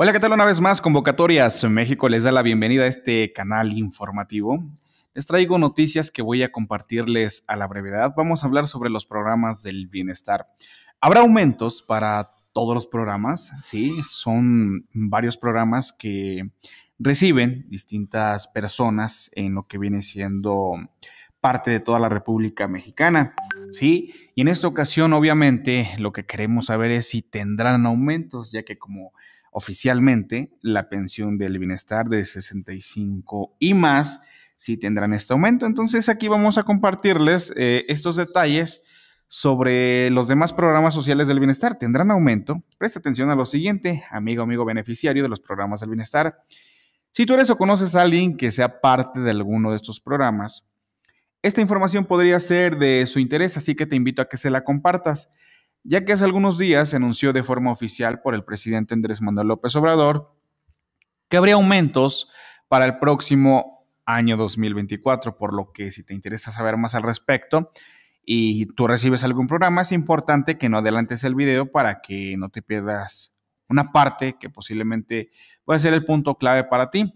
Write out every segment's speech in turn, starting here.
Hola, ¿qué tal? Una vez más, Convocatorias México les da la bienvenida a este canal informativo. Les traigo noticias que voy a compartirles a la brevedad. Vamos a hablar sobre los programas del bienestar. Habrá aumentos para todos los programas, ¿sí? Son varios programas que reciben distintas personas en lo que viene siendo parte de toda la República Mexicana. ¿sí? Y en esta ocasión, obviamente, lo que queremos saber es si tendrán aumentos, ya que como Oficialmente, la pensión del bienestar de 65 y más si tendrán este aumento. Entonces, aquí vamos a compartirles eh, estos detalles sobre los demás programas sociales del bienestar. ¿Tendrán aumento? Presta atención a lo siguiente, amigo, amigo beneficiario de los programas del bienestar. Si tú eres o conoces a alguien que sea parte de alguno de estos programas, esta información podría ser de su interés, así que te invito a que se la compartas ya que hace algunos días se anunció de forma oficial por el presidente Andrés Manuel López Obrador que habría aumentos para el próximo año 2024, por lo que si te interesa saber más al respecto y tú recibes algún programa, es importante que no adelantes el video para que no te pierdas una parte que posiblemente puede ser el punto clave para ti.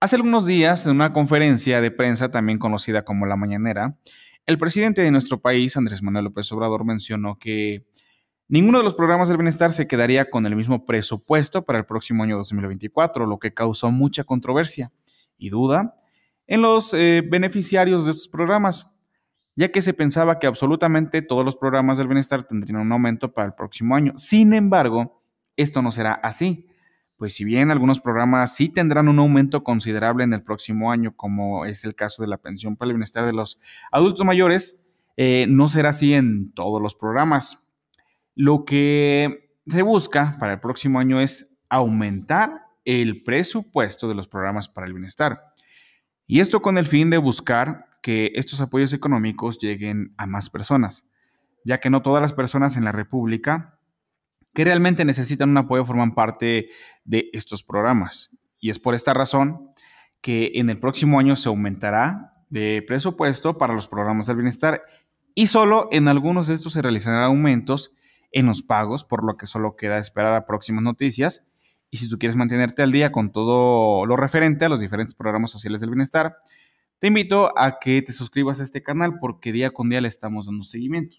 Hace algunos días, en una conferencia de prensa también conocida como La Mañanera, el presidente de nuestro país, Andrés Manuel López Obrador, mencionó que ninguno de los programas del bienestar se quedaría con el mismo presupuesto para el próximo año 2024, lo que causó mucha controversia y duda en los eh, beneficiarios de estos programas, ya que se pensaba que absolutamente todos los programas del bienestar tendrían un aumento para el próximo año. Sin embargo, esto no será así, pues si bien algunos programas sí tendrán un aumento considerable en el próximo año, como es el caso de la pensión para el bienestar de los adultos mayores, eh, no será así en todos los programas. Lo que se busca para el próximo año es aumentar el presupuesto de los programas para el bienestar. Y esto con el fin de buscar que estos apoyos económicos lleguen a más personas, ya que no todas las personas en la República que realmente necesitan un apoyo forman parte de estos programas. Y es por esta razón que en el próximo año se aumentará de presupuesto para los programas del bienestar y solo en algunos de estos se realizarán aumentos en los pagos, por lo que solo queda esperar a próximas noticias. Y si tú quieres mantenerte al día con todo lo referente a los diferentes programas sociales del bienestar, te invito a que te suscribas a este canal porque día con día le estamos dando seguimiento.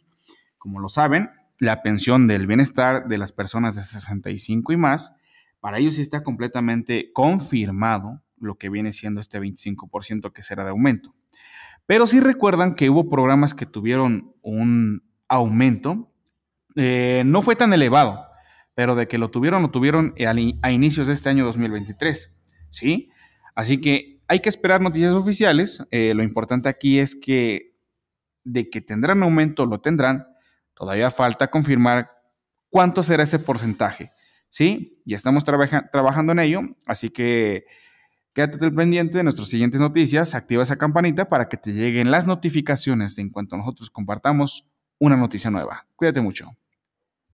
Como lo saben, la pensión del bienestar de las personas de 65 y más, para ellos sí está completamente confirmado lo que viene siendo este 25% que será de aumento. Pero sí recuerdan que hubo programas que tuvieron un aumento, eh, no fue tan elevado, pero de que lo tuvieron, lo tuvieron eh, a inicios de este año 2023, ¿sí? Así que hay que esperar noticias oficiales, eh, lo importante aquí es que de que tendrán aumento, lo tendrán, Todavía falta confirmar cuánto será ese porcentaje. ¿Sí? Ya estamos trabajando en ello, así que quédate pendiente de nuestras siguientes noticias, activa esa campanita para que te lleguen las notificaciones en cuanto nosotros compartamos una noticia nueva. Cuídate mucho.